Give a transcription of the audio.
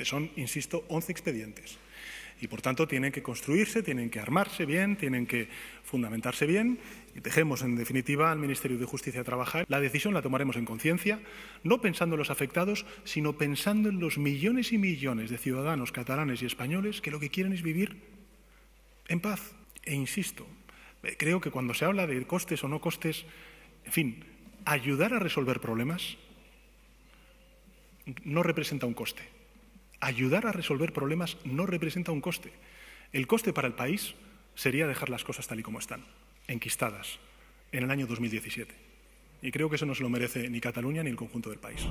Son, insisto, 11 expedientes. Y por tanto tienen que construirse, tienen que armarse bien, tienen que fundamentarse bien y dejemos en definitiva al Ministerio de Justicia trabajar. La decisión la tomaremos en conciencia, no pensando en los afectados, sino pensando en los millones y millones de ciudadanos catalanes y españoles que lo que quieren es vivir en paz. E insisto, eh, creo que cuando se habla de costes o no costes, en fin, ayudar a resolver problemas no representa un coste ayudar a resolver problemas no representa un coste. El coste para el país sería dejar las cosas tal y como están, enquistadas, en el año 2017. Y creo que eso no se lo merece ni Cataluña ni el conjunto del país.